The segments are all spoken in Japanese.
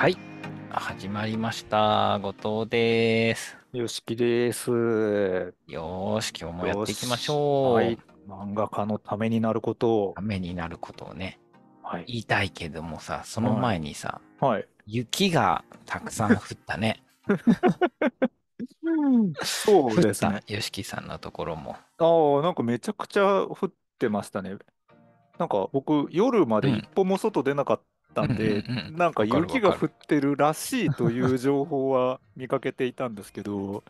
はい、始まりました。後藤です。よしきです。よし、今日もやっていきましょう。はい、漫画家のためになることを。ためになることをね、はい、言いたいけどもさ、その前にさ、はい、雪がたくさん降ったね。そうですね。よしきさんのところも。ああ、なんかめちゃくちゃ降ってましたね。なんか僕、夜まで一歩も外出なかったんで、なんか雪が降ってるらしいという情報は見かけていたんですけど、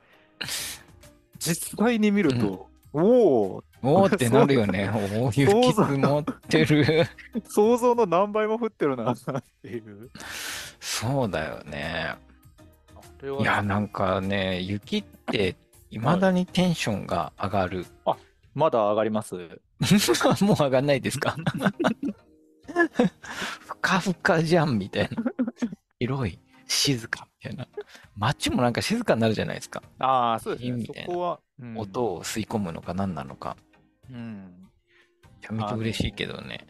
実際に見ると、うん、おおおってなるよね。お雪積もってる。想像の何倍も降ってるなっていう。そうだよね。ねいや、なんかね、雪っていまだにテンションが上がる。はい、あまだ上がります。もう上がんないですかふかふかじゃんみたいな。広い、静かみたいな。街もなんか静かになるじゃないですか。ああ、そうですね。そこは、うん、音を吸い込むのか何なのか。うん。めちゃめちゃ嬉しいけどね。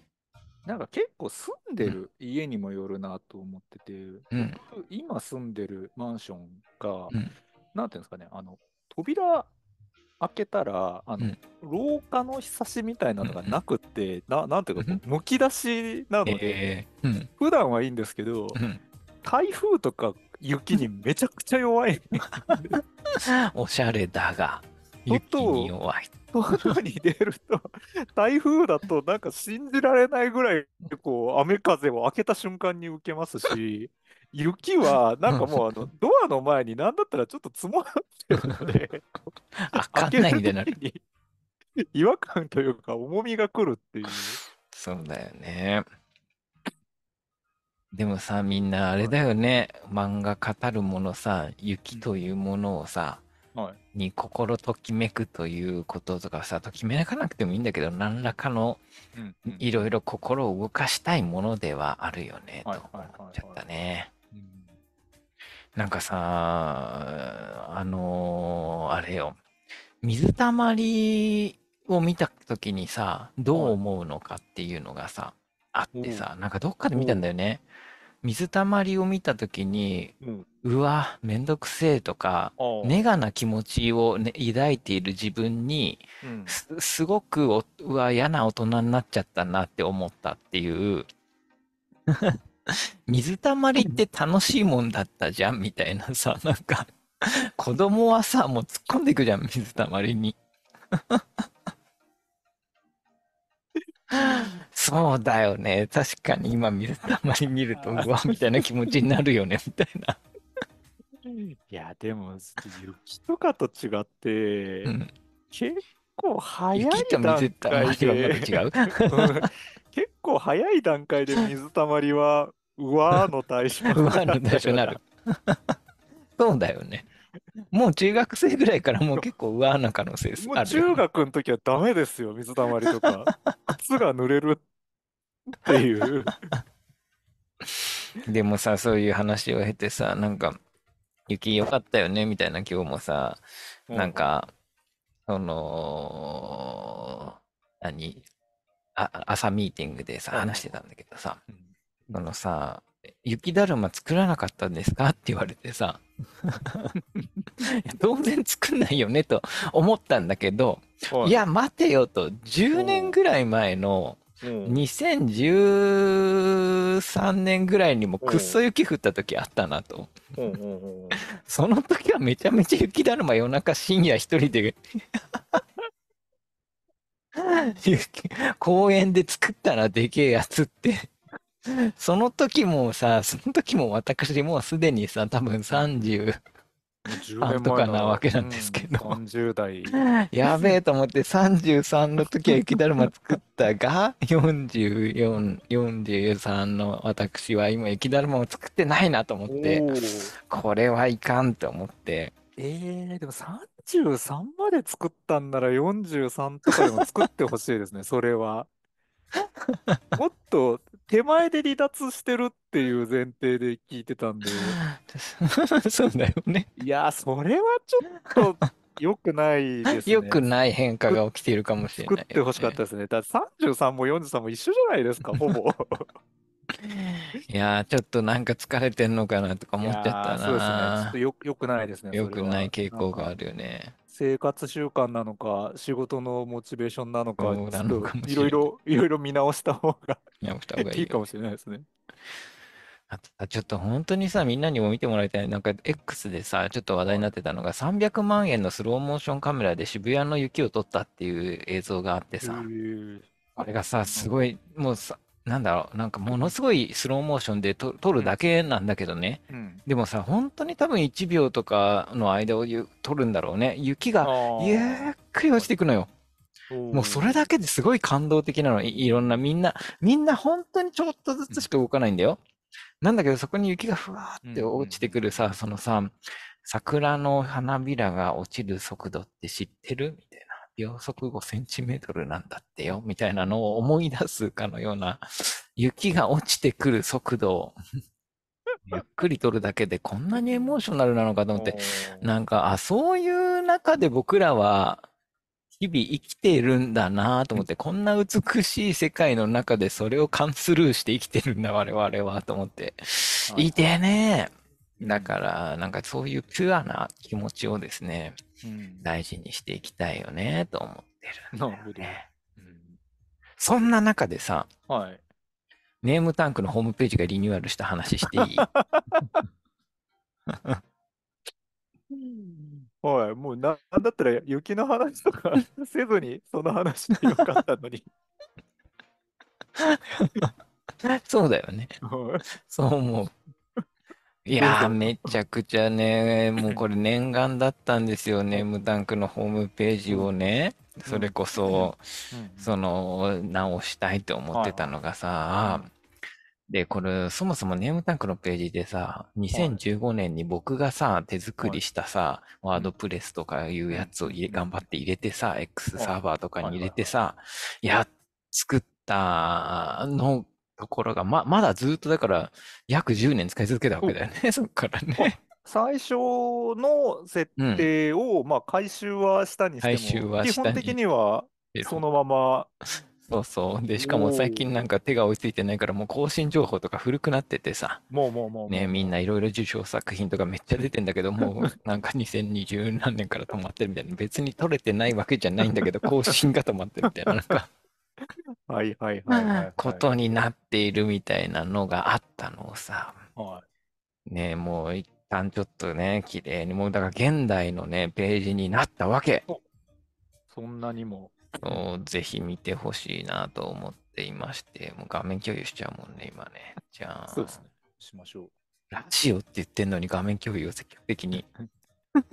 なんか結構住んでる家にもよるなと思ってて、うん、今住んでるマンションが、うん、なんていうんですかね、あの、扉開けたらあの、うん、廊下のひさしみたいなのがなくって、うん、ななんていうかむき出しなので、えー、うん、普段はいいんですけど、台風とか雪にめちゃくちゃ弱い おしゃれだが雪に弱い外に出ると台風だとなんか信じられないぐらいこう雨風を開けた瞬間に受けますし雪は、なんかもうあの、ドアの前になんだったらちょっと積もってるので、あ開けるたなに違和感というか重みがくるっていう。そうだよね。でもさ、みんなあれだよね。漫画語るものさ、雪というものをさ、はい、に心ときめくということとかさ、ときめかなくてもいいんだけど、何らかのいろいろ心を動かしたいものではあるよね、と思っちゃったね。なんかさ、あのー、あれよ、水たまりを見た時にさ、どう思うのかっていうのがさ、あってさ、なんかどっかで見たんだよね。水たまりを見た時に、うわ、めんどくせえとか、ネガな気持ちを、ね、抱いている自分に、すすごくうわ、嫌な大人になっちゃったなって思ったっていう 水たまりって楽しいもんだったじゃんみたいなさ、なんか、子供はさ、もう突っ込んでいくじゃん、水たまりに。そうだよね。確かに今水たまり見ると、うわ、みたいな気持ちになるよね、みたいな。いや、でも、雪とかと違って、結構早い段階で。雪と水たまりはまた違う 結構早い段階で水たまりはうわーの対象になる。うわーの対象になる。そうだよね。もう中学生ぐらいからもう結構うわーな可能性です。もう中学の時はダメですよ、水たまりとか。靴が濡れるっていう。でもさ、そういう話を経てさ、なんか、雪良かったよね、みたいな今日もさ、なんか、うん、その、何あ朝ミーティングでさ、話してたんだけどさ、うんあのさ、雪だるま作らなかったんですか って言われてさ 当然作んないよねと思ったんだけど、いや、待てよと、10年ぐらい前の、2013年ぐらいにもくっそ雪降った時あったなと。その時はめちゃめちゃ雪だるま夜中深夜一人で公園で作ったらでけえやつって その時もさ、その時も私もうすでにさ、多分30、半とかなわけなんですけど、うん、30代 やべえと思って33の時は雪だるま作ったが4443の私は今雪だるまを作ってないなと思ってこれはいかんと思ってえー、でも33まで作ったんなら43とかでも作ってほしいですねそれは もっと手前で離脱してるっていう前提で聞いてたんで。そうだよね。いや、それはちょっと。よくないですね。よくない変化が起きているかもしれない、ね、作ってほしかったですね。だって33も43も一緒じゃないですか、ほぼ。いやちょっとなんか疲れてんのかなとか思っちゃったな。そうですね。ちょっとよよくないですね。よくない傾向があるよね。生活習慣なのか、仕事のモチベーションなのか、いろいろ、いろいろ見直した方がいや、双がいいいいかもしれないですね。あとちょっと本当にさ、みんなにも見てもらいたい。なんか X でさ、ちょっと話題になってたのが、300万円のスローモーションカメラで渋谷の雪を撮ったっていう映像があってへさ、ーあれがさ、すごい、もうさ、なんだろう、なんかものすごいスローモーションでと撮るだけなんだけどね、うん、でもさ、本当に多分1秒とかの間を撮るんだろうね。雪がゆっくり落ちていくのよ。もうそれだけですごい感動的なのい。いろんなみんな、みんな本当にちょっとずつしか動かないんだよ。うん、なんだけどそこに雪がふわーって落ちてくるさ、うんうん、そのさ、桜の花びらが落ちる速度って知ってるみ秒速5センチメートルなんだってよ、みたいなのを思い出すかのような、雪が落ちてくる速度を ゆっくり撮るだけでこんなにエモーショナルなのかと思って、なんか、あ、そういう中で僕らは日々生きているんだなと思って、こんな美しい世界の中でそれをカンスルーして生きてるんだ、我々は、と思って。いてねだから、なんかそういうピュアな気持ちをですね、うん、大事にしていきたいよね、と思ってるんね。なるほど。うん、そんな中でさ、はい、ネームタンクのホームページがリニューアルした話していい はい、もうな、なんだったら雪の話とかせずに、その話でよかったのに。そうだよね。そう思う。いやー、めちゃくちゃね、もうこれ念願だったんですよね、ムタンクのホームページをね、それこそ、その、直したいと思ってたのがさ、で、これ、そもそもネームタンクのページでさ、2015年に僕がさ、手作りしたさ、ワードプレスとかいうやつを頑張って入れてさ、X サーバーとかに入れてさ、や、作ったのところが、ま、まだずっとだから、約10年使い続けたわけだよね、そっからね。最初の設定を、うん、まあ、回収はしたにしても、基本的にはそのまま。そうそう。で、しかも最近なんか手が追いついてないから、もう更新情報とか古くなっててさ。もうもうもう。ね、みんないろいろ受賞作品とかめっちゃ出てんだけど、もう なんか2020何年から止まってるみたいな。別に取れてないわけじゃないんだけど、更新が止まってるみたいな。なんかはいはいはい、はい、ことになっているみたいなのがあったのをさ、はい、ねもう一旦ちょっとね綺麗にもうだから現代のねページになったわけそんなにもぜひ見てほしいなと思っていましてもう画面共有しちゃうもんね今ねじゃあそうですねしましょうラジオって言ってんのに画面共有を積極的に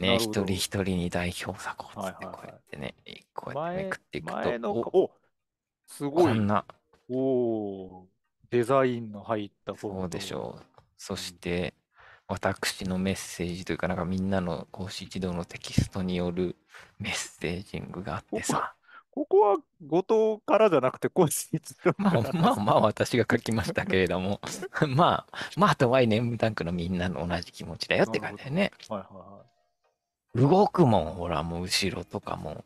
ね、一人一人に代表作をつってこうやってね、い、こうやってめくっていくと。前のおすごい。こんな。おお、デザインの入ったフォそうでしょう。そして、私のメッセージというか、なんかみんなの講師指導のテキストによるメッセージングがあってさ。ここは後藤からじゃなくて、講師指導まあまあまあ、私が書きましたけれども、まあ、まあ、とはネームタンクのみんなの同じ気持ちだよって感じだよね。はいはいはい。動くもん、ほら、もう後ろとかも。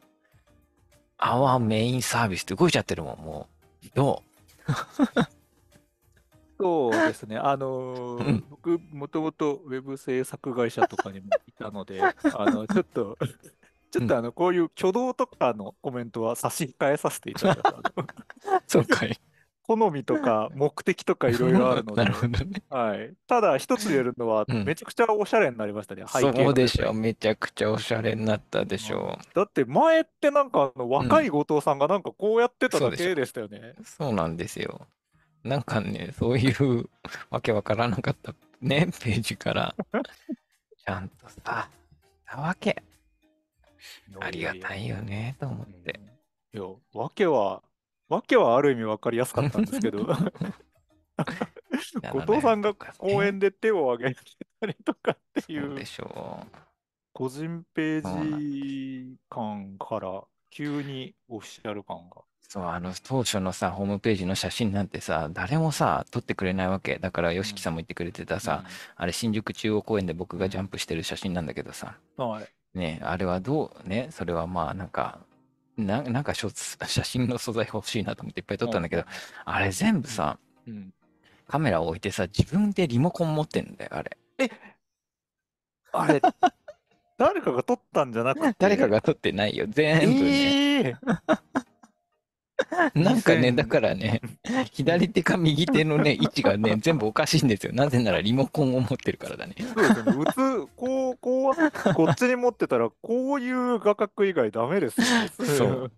アワーメインサービスって動いちゃってるもん、もう。どう そうですね、あのーうん、僕、もともとウェブ制作会社とかにもいたので、あのちょっと、ちょっとあの、こういう挙動とかのコメントは差し控えさせていただいた。そうかい。好みとか目的とかいろいろあるので、なるほどね。はい。ただ一つ言えるのは、めちゃくちゃおしゃれになりましたね、背景そうでしょ。めちゃくちゃおしゃれになったでしょだって前ってなんかあの若い後藤さんがなんかこうやってただけでしたよね。う。そうなんですよ。なんかね、そういう わけわからなかったね、ページから。ちゃんとさ、たわけ。ありがたいよね、と思って。いや、わけはわけはある意味分かりやすかったんですけど、後藤さんが公園で手を挙げたりとかっていう、でしょう個人ページ感から急にオフィシャル感が。そう、あの、当初のさ、ホームページの写真なんてさ、誰もさ、撮ってくれないわけ。だから、YOSHIKI さんも言ってくれてたさ、うん、あれ、新宿中央公園で僕がジャンプしてる写真なんだけどさ、はい、ね、あれはどう、ね、それはまあ、なんか、ななんか写真の素材欲しいなと思っていっぱい撮ったんだけど、あれ全部さ、うん、カメラを置いてさ、自分でリモコン持ってんだよ、あれ。えあれ、誰かが撮ったんじゃなくて 誰かが撮ってないよ、全部ね。えー なんかね、だからね、左手か右手のね、位置がね、全部おかしいんですよ。なぜならリモコンを持ってるからだね。そうですね。普通、こう、こう、こっちに持ってたら、こういう画角以外ダメですよ、ね。そう。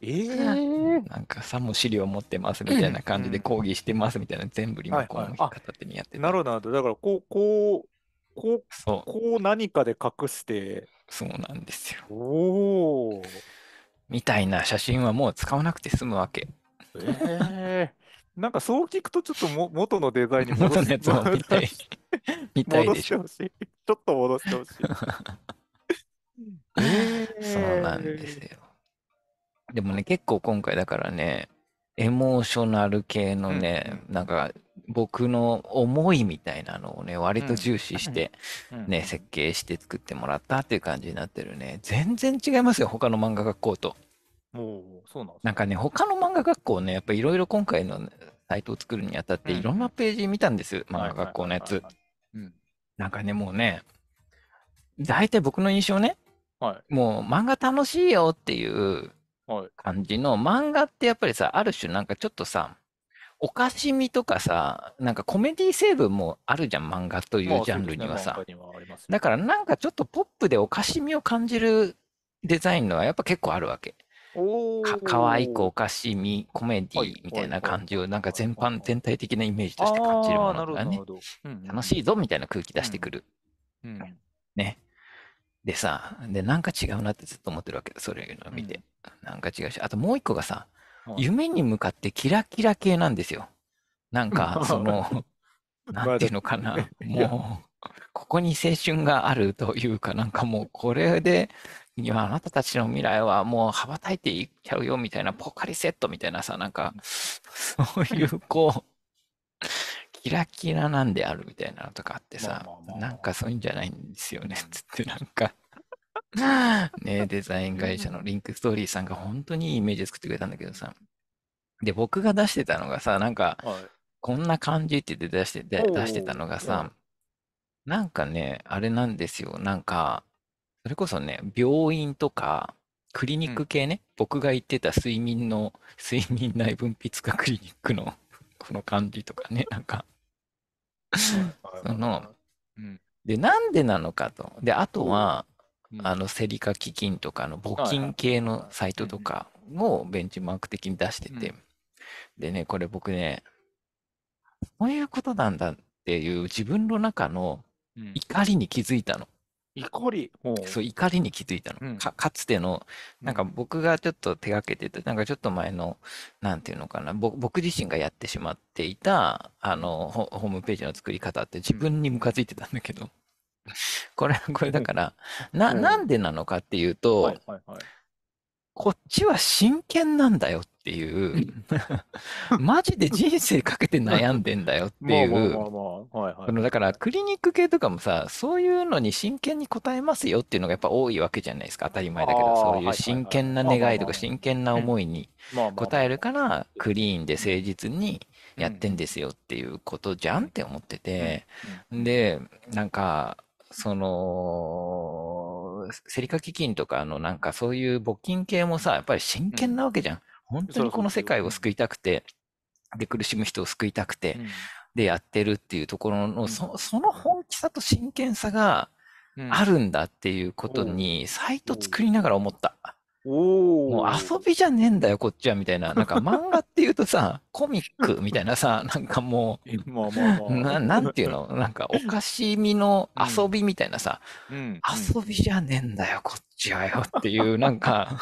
えー、なんかさも資料持ってますみたいな感じで講義してますみたいな、全部リモコンを片手にやって、なるほど、なるほど。だからこう、こう、こう、こう何かで隠して。そうなんですよ。おお。みたいな写真はもう使わなくて済むわけ。えー、なんかそう聞くとちょっとも 元のデザインに戻してしい。たい。みたいでしょ。ちょっと戻してほしい。えー、そうなんですよ。でもね、結構今回だからね、エモーショナル系のね、うん、なんか僕の思いみたいなのをね、割と重視して、ね、設計して作ってもらったっていう感じになってるね。全然違いますよ、他の漫画学校と。おそうなんなんかね、他の漫画学校ね、やっぱいろいろ今回のサイトを作るにあたって、いろんなページ見たんです、漫画学校のやつ。なんかね、もうね、大体僕の印象ね、はい、もう漫画楽しいよっていう感じの、漫画ってやっぱりさ、ある種なんかちょっとさ、おかしみとかさ、なんかコメディ成分もあるじゃん、漫画というジャンルにはさ。ねだからなんかちょっとポップでおかしみを感じるデザインのはやっぱ結構あるわけ。かかわいくおかしみ、コメディみたいな感じを、なんか全般全体的なイメージとして感じるものがね、うん。楽しいぞみたいな空気出してくる。うんうん、ね。でさ、で、なんか違うなってずっと思ってるわけそれを見て、うん。なんか違うし、あともう一個がさ、夢に向かってキラキラ系なんですよ。なんか、その、なんていうのかな、もう、ここに青春があるというか、なんかもう、これで、いや、あなたたちの未来はもう羽ばたいていっちゃうよみたいな、ポカリセットみたいなさ、なんか、そういう、こう、キラキラなんであるみたいなのとかあってさ、なんかそういうんじゃないんですよね、つって、なんか ね、デザイン会社のリンクストーリーさんが本当にいいイメージ作ってくれたんだけどさ。で、僕が出してたのがさ、なんか、こんな感じって出してて、出してたのがさ、なんかね、あれなんですよ。なんか、それこそね、病院とか、クリニック系ね、僕が言ってた睡眠の、睡眠内分泌科クリニックの この感じとかね、なんかその、うん。で、なんでなのかと。で、あとは、あのセリカ基金とかの募金系のサイトとかもベンチマーク的に出してて、でね、これ僕ね、こういうことなんだっていう自分の中の怒りに気づいたの。怒りそう、怒りに気づいたの。かかつての、なんか僕がちょっと手がけてた、なんかちょっと前の、なんていうのかな、僕自身がやってしまっていた、あのホ、ホームページの作り方って自分にムカついてたんだけど、これ、これだから、な、なんでなのかっていうと、はいはいはい、こっちは真剣なんだよっていう、マジで人生かけて悩んでんだよっていう、だからクリニック系とかもさ、そういうのに真剣に答えますよっていうのがやっぱ多いわけじゃないですか、当たり前だけど、そういう真剣な願いとか真剣な思いに答えるから、クリーンで誠実に、やってんですよっていうことじゃんって思ってて、で、なんか、その、セリカ基金とかのなんかそういう募金系もさ、やっぱり真剣なわけじゃん。うん、本当にこの世界を救いたくて、で、苦しむ人を救いたくて、うん、で、やってるっていうところの、うん、そその本気さと真剣さがあるんだっていうことに、サイト作りながら思った。もう遊びじゃねえんだよ、こっちは、みたいな。なんか漫画っていうとさ、コミックみたいなさ、なんかもう、何ななんていうのなんか、おかしみの遊びみたいなさ、うん遊びじゃねえんだよ、こっちはよっていう、なんか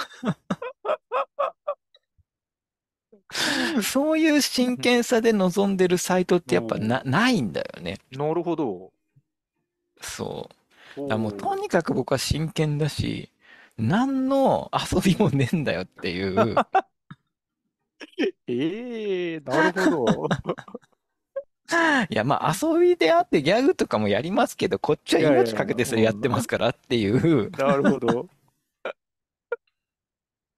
そういう真剣さで望んでるサイトってやっぱなないんだよね。なるほど。そう。だもうとにかく僕は真剣だし、何の遊びもねえんだよっていう。え えー、なるほど。いや、まあ、遊びであってギャグとかもやりますけど、こっちは命かけてそれやってますからっていう。なるほど。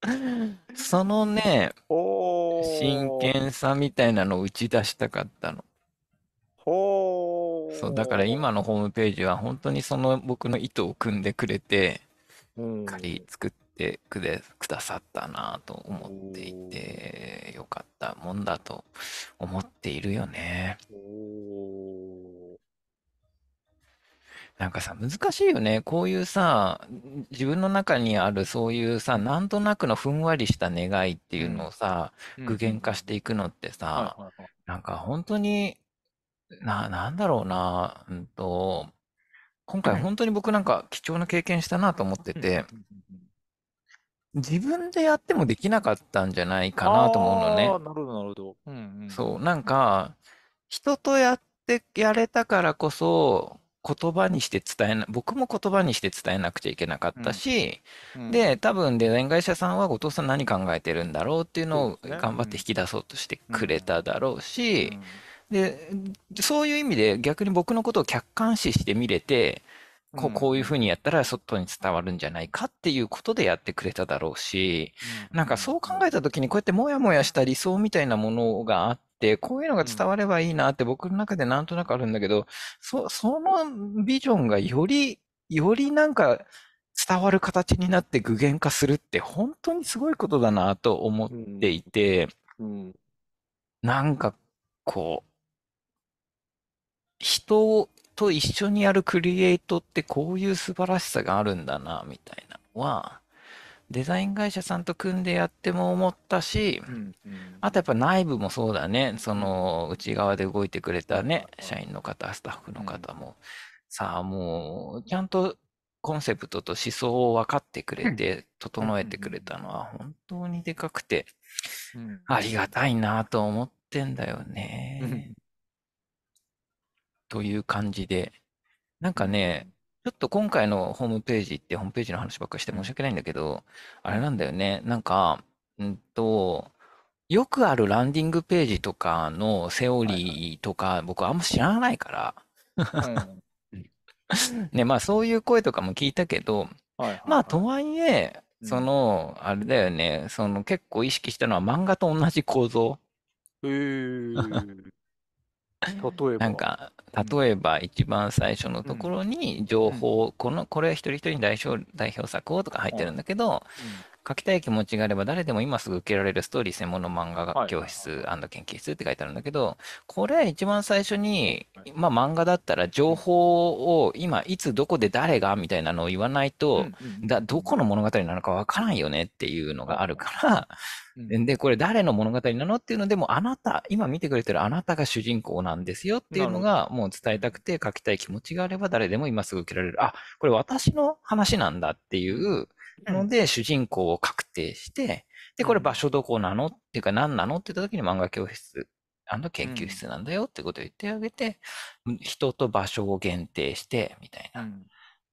そのね、真剣さみたいなのを打ち出したかったの。そう、だから今のホームページは本当にその僕の意図を組んでくれて、っかり作ってくでくださったなと思っていてよかったもんだと思っているよね。なんかさ、難しいよね。こういうさ、自分の中にあるそういうさ、なんとなくのふんわりした願いっていうのをさ、うん具現化していくのってさ、はいはい。なんか本当に、な、なんだろうな、うんと、今回本当に僕なんか貴重な経験したなと思ってて、自分でやってもできなかったんじゃないかなと思うのね。なるほど、なるほど。うんそう、なんか、人とやってやれたからこそ、言葉にして伝えな、僕も言葉にして伝えなくちゃいけなかったし、うんうん、で、多分デザイン会社さんは後藤さん何考えてるんだろうっていうのを頑張って引き出そうとしてくれただろうし、うんで、そういう意味で逆に僕のことを客観視して見れて、こうこういうふうにやったら外に伝わるんじゃないかっていうことでやってくれただろうし、なんかそう考えた時にこうやってもやもやした理想みたいなものがあって、こういうのが伝わればいいなって僕の中でなんとなくあるんだけど、そ、そのビジョンがより、よりなんか伝わる形になって具現化するって本当にすごいことだなと思っていて、なんかこう、人と一緒にやるクリエイトってこういう素晴らしさがあるんだな、みたいなのは、デザイン会社さんと組んでやっても思ったし、うんうん、あとやっぱ内部もそうだね、その内側で動いてくれたね、社員の方、スタッフの方も、うん、さあもう、ちゃんとコンセプトと思想を分かってくれて、整えてくれたのは本当にでかくて、ありがたいなと思ってんだよね。という感じで、なんかね、ちょっと今回のホームページってホームページの話ばっかりして申し訳ないんだけど、あれなんだよね。なんか、うんと、よくあるランディングページとかのセオリーとか、僕あんま知らないから ね、まあそういう声とかも聞いたけど、まあとはいえ、その、あれだよね、その結構意識したのは漫画と同じ構造。例えば。なんか、例えば一番最初のところに情報、この、これは一人一人に代表代表作をとか入ってるんだけど、書きたい気持ちがあれば誰でも今すぐ受けられるストーリー専門の漫画教室研究室って書いてあるんだけど、これ一番最初に、まあ漫画だったら情報を今いつどこで誰がみたいなのを言わないと、だどこの物語なのかわからんよねっていうのがあるから、で、これ誰の物語なのっていうのでも、あなた、今見てくれてるあなたが主人公なんですよっていうのが、もう伝えたくて書きたい気持ちがあれば、誰でも今すぐ受けられる。あ、これ私の話なんだっていうので、主人公を確定して、で、これ場所どこなのっていうか何なのって言った時に漫画教室あの研究室なんだよってことを言ってあげて、うん、人と場所を限定して、みたいな、うん、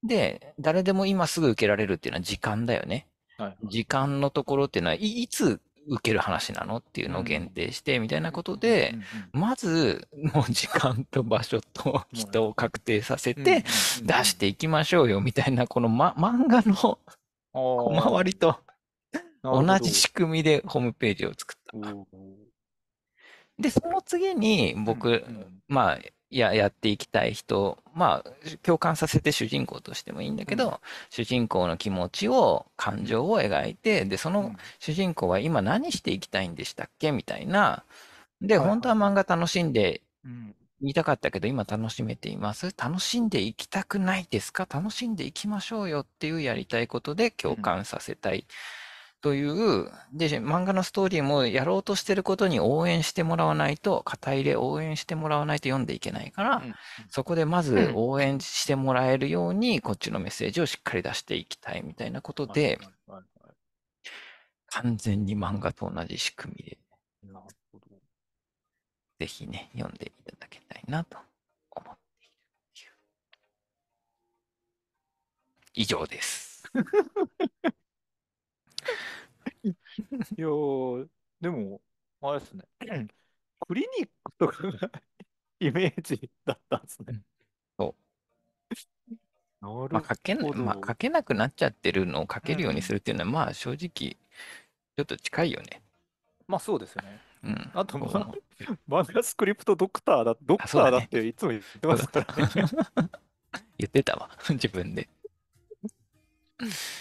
で、誰でも今すぐ受けられるっていうのは時間だよね。はい、時間のところっていうのはい、いつ受ける話なのっていうのを限定してみたいなことで、まずもう時間と場所と人を確定させて出していきましょうよみたいなこの、ま、漫画の小回りと同じ仕組みでホームページを作った。で、その次に僕、まあややっていきたい人、まあ、共感させて主人公としてもいいんだけど、うん、主人公の気持ちを、感情を描いて、で、その主人公は今何していきたいんでしたっけみたいな。で、本当は漫画楽しんで、見たかったけど、今楽しめています楽しんでいきたくないですか楽しんでいきましょうよっていうやりたいことで共感させたい。うんという、で、漫画のストーリーもやろうとしてることに応援してもらわないと、肩入れ応援してもらわないと読んでいけないから、うん、そこでまず応援してもらえるように、こっちのメッセージをしっかり出していきたいみたいなことで、完全に漫画と同じ仕組みで、ぜひね、読んでいただきたいなと思っている。以上です。いやー、でも、あれですね。クリニックとかがイメージだったんですね。そうなるまあ、書けなまあ、書けなくなっちゃってるのを書けるようにするっていうのは、まあ正直、ちょっと近いよね。まあそうですよね。うん。あと、まあ、スクリプトドクターだ、ドクターだっていつも言ってますかた。らね。言ってたわ。自分で。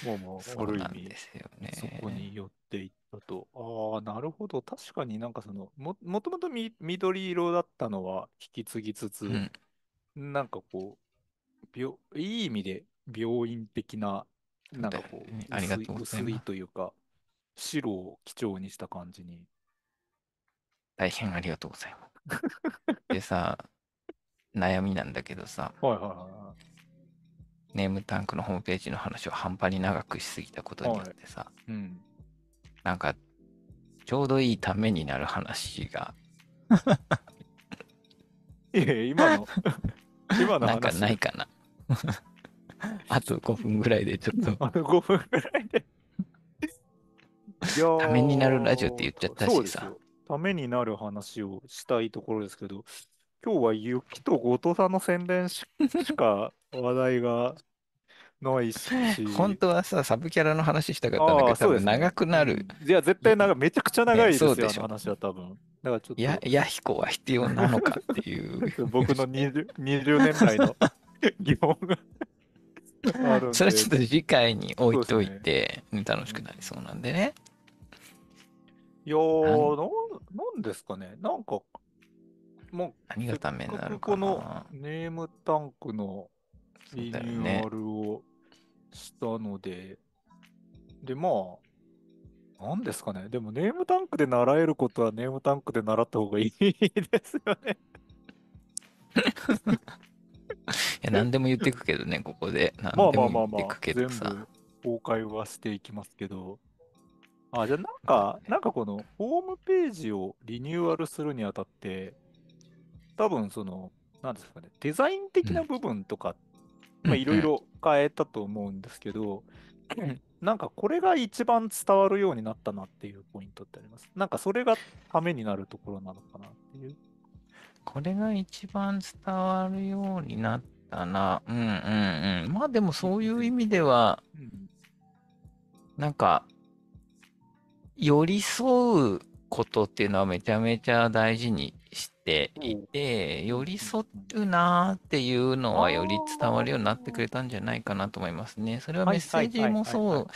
もうもう、そあうる意なんで味、すよそこね。にっっていったと、ああ、なるほど、確かになんかその、ももともとみ緑色だったのは引き継ぎつつ、うん、なんかこう、病いい意味で病院的な、なんかこう、ありがとうご薄いというか、白を基調にした感じに。大変ありがとうございます。でさ、悩みなんだけどさ、はいはいはい、ネームタンクのホームページの話を半端に長くしすぎたことによってさ、はいうん、なんか、ちょうどいいためになる話が。いえ、今の、今の話。なんかないかな。あと5分ぐらいでちょっと。あと5分ぐらいで。ためになるラジオって言っちゃったしさ。ためになる話をしたいところですけど、今日は雪と後藤さんの宣伝しか話題がないし。本当はさ、サブキャラの話したかったんだけど、多分長くなる。いや、絶対長めちゃくちゃ長いですよ、ね、話は多分。だからちょっと。や、やひこは必要なのかっていう。僕の 20, 20年来の 疑問が。それはちょっと次回に置いといて、ね、楽しくなりそうなんでね。いやー、ななんですかね。なんか、もう、何がためになるかこのネームタンクのリニューアルをしたので、で、まあ、何ですかね。でも、ネームタンクで習えることはネームタンクで習った方がいい ですよね。いや何でも言ってくけどね、ここで。何まあまあまあま言ってあく、け全部ど公開はしていきますけど。あ、じゃあなんか、なんかこのホームページをリニューアルするにあたって、多分その、なんですかね、デザイン的な部分とかっいろいろ変えたと思うんですけど、なんかこれが一番伝わるようになったなっていうポイントってあります。なんかそれがためになるところなのかなっていう。これが一番伝わるようになったな。うんうんうん。まあでもそういう意味では、うん、なんか、寄り添うことっていうのはめちゃめちゃ大事にていて、寄り添うなっていうのはより伝わるようになってくれたんじゃないかなと思いますね。それはメッセージもそう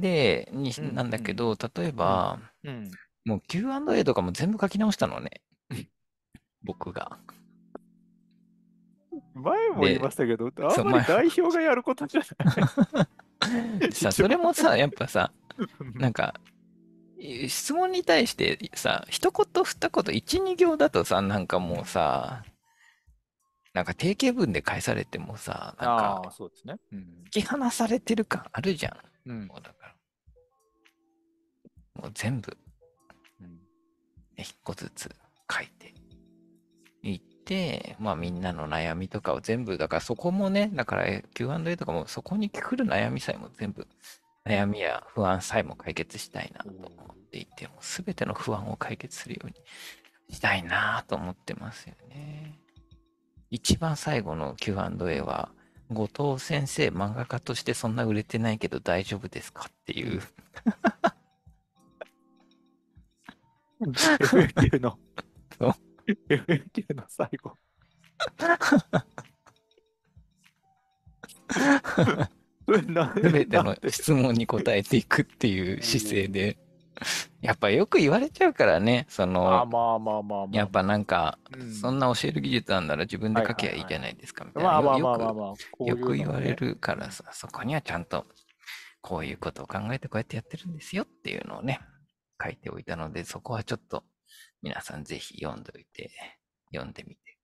で、なんだけど、例えば、もう Q&A とかも全部書き直したのね。僕が。前も言いましたけど、あんまり代表がやることじゃない。さ、それもさ、やっぱさ、なんか、質問に対してさ、一言二言、一、二行だとさ、なんかもうさ、なんか定型文で返されてもさ、なんか、そうですね。うん、き離されてる感あるじゃん。うん、もうだから。もう全部、うん、一個ずつ書いていって、まあみんなの悩みとかを全部、だからそこもね、だから Q&A とかもそこに来る悩みさえも全部悩みや不安さえも解決したいなと思っていて、すべ全ての不安を解決するようにしたいなと思ってますよね。一番最後の Q&A は、後藤先生、漫画家としてそんな売れてないけど大丈夫ですかっていう FF 級 の FF 級の最後 全ての質問に答えていくっていう姿勢で。やっぱよく言われちゃうからね、その、やっぱなんか、うん、そんな教える技術なんなら自分で書きゃいいじゃないですか、みたいな。よく言われるからさ、そこにはちゃんと、こういうことを考えてこうやってやってるんですよっていうのをね、書いておいたので、そこはちょっと皆さんぜひ読んでおいて、読んでみて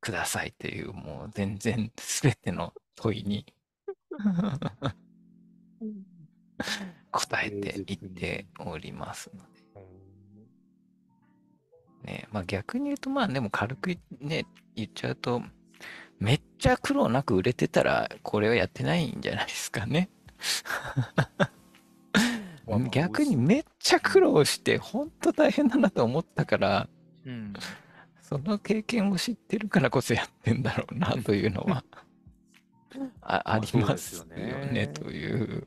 くださいという、もう全然全ての問いに 答えていっておりますので。ねまあ逆に言うとまあでも軽くね言っちゃうとめっちゃ苦労なく売れてたらこれはやってないんじゃないですかね。逆にめっちゃ苦労してほんと大変だなと思ったから、うん、その経験を知ってるからこそやってんだろうなというのはあありますよねという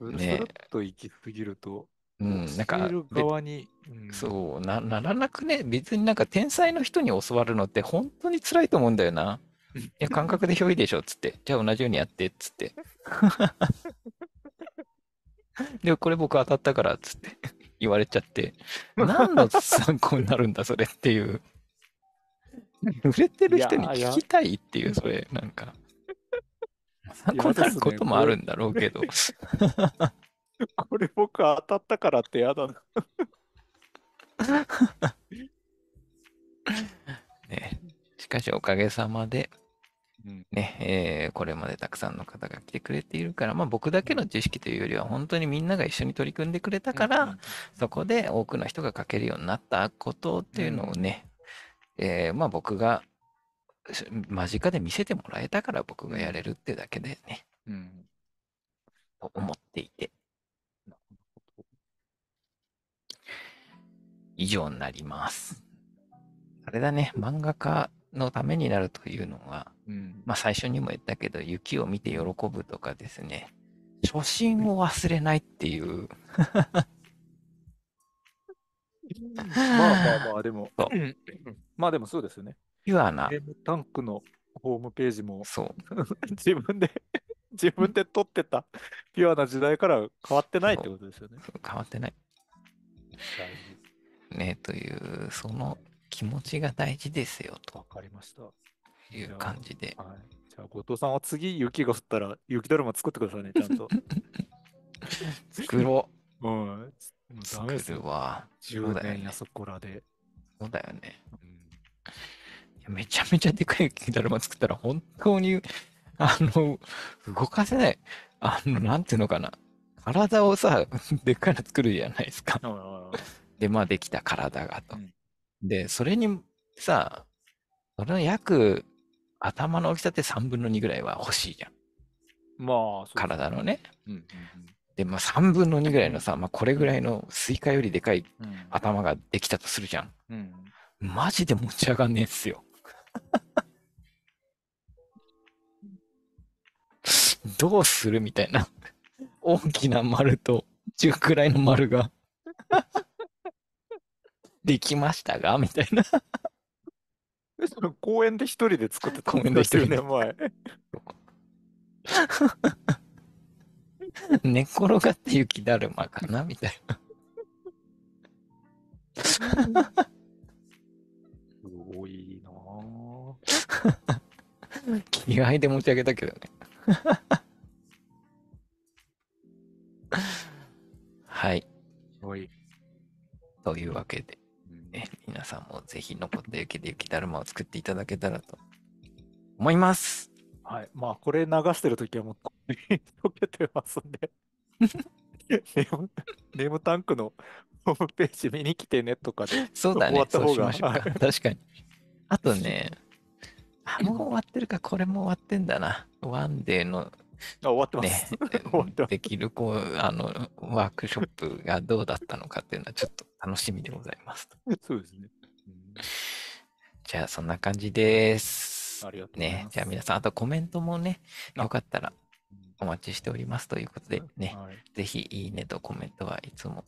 ね。と行き過ぎると、うん、なんか、側に、うん、そうな、ならなくね、別になんか天才の人に教わるのって本当に辛いと思うんだよな。いや、感覚でひょいでしょ、つって。じゃあ同じようにやって、つって。で、これ僕当たったから、つって言われちゃって、何の参考になるんだ、それっていう。売れてる人に聞きたいっていう、それ、なんか。困ることもあるんだろうけど。これ僕当たったからってやだなね、しかしおかげさまで、ねえー、これまでたくさんの方が来てくれているから、まあ、僕だけの知識というよりは本当にみんなが一緒に取り組んでくれたから、そこで多くの人が書けるようになったことっていうのをね、えー、まあ僕が間近で見せてもらえたから僕がやれるってだけだよね。うん。と思っていて。以上になります。あれだね、漫画家のためになるというのは、うん、まあ最初にも言ったけど、雪を見て喜ぶとかですね、初心を忘れないっていうまあまあまあ、でも、まあでもそうですよね。ピュアな。ゲームタンクのホームページも、そう。自分で自分で撮ってたピュアな時代から変わってないってことですよね。変わってない。ね、という、その気持ちが大事ですよと。わかりました。いう感じで。はい、じゃあ、後藤さんは次、雪が降ったら、雪だるま作ってくださいね、ちゃんと。作ろう。うん。もうダメですよ。はそうだよね、やそこらで。そうだよね。めちゃめちゃでかい雪だるま作ったら本当に、あの、動かせない。あの、なんていうのかな。体をさ、でっかいの作るじゃないですか。で、まあできた体がと。うんで、それにさ、それの約頭の大きさって3分の2ぐらいは欲しいじゃん。まあ、そう体のね。うんで、まあ、3分の2ぐらいのさ、まあ、これぐらいのスイカよりでかい頭ができたとするじゃん。うん、マジで持ち上がんねえっすよ。どうするみたいな。大きな丸と中くらいの丸が できましたがみたいな公園で一人で作ってた公園で一人で前。寝転がって雪だるまかなみたいな。すごいなぁ。気合で持ち上げたけどね。はい。い。というわけで、ね、皆さんもぜひ残った雪で雪だるまを作っていただけたらと思います。はい。まあ、これ流してるときはも出てますんで ネム。ムタンクのホームページ見に来てねとかでそうだね、終わった方が。ししか 確かに。あとね、もう終わってるか、これも終わってんだな。ワンデーの。あ、終わってます。ね、できる、こう、あの、ワークショップがどうだったのかっていうのは、ちょっと楽しみでございます。そうですね。うん、じゃあ、そんな感じです。ありがとうね。じゃあ、皆さん、あとコメントもね、よかったらお待ちしておりますということでね、はい、ぜひいいねとコメントはいつも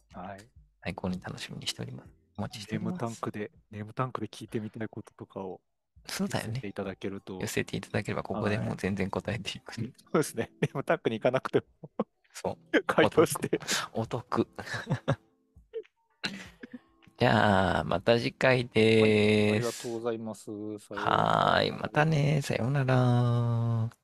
最高に楽しみにしております。お待ちしております。ネームタンクで、ネームタンクで聞いてみたいこととかを。そうだよね。いただけると。寄せていただければ、ここでもう全然答えていく、はい、そうですね。ネームタンクに行かなくてもそう。回答して。お得。じゃあ、また次回です、はい。ありがとうございます。はい、またね。さようなら。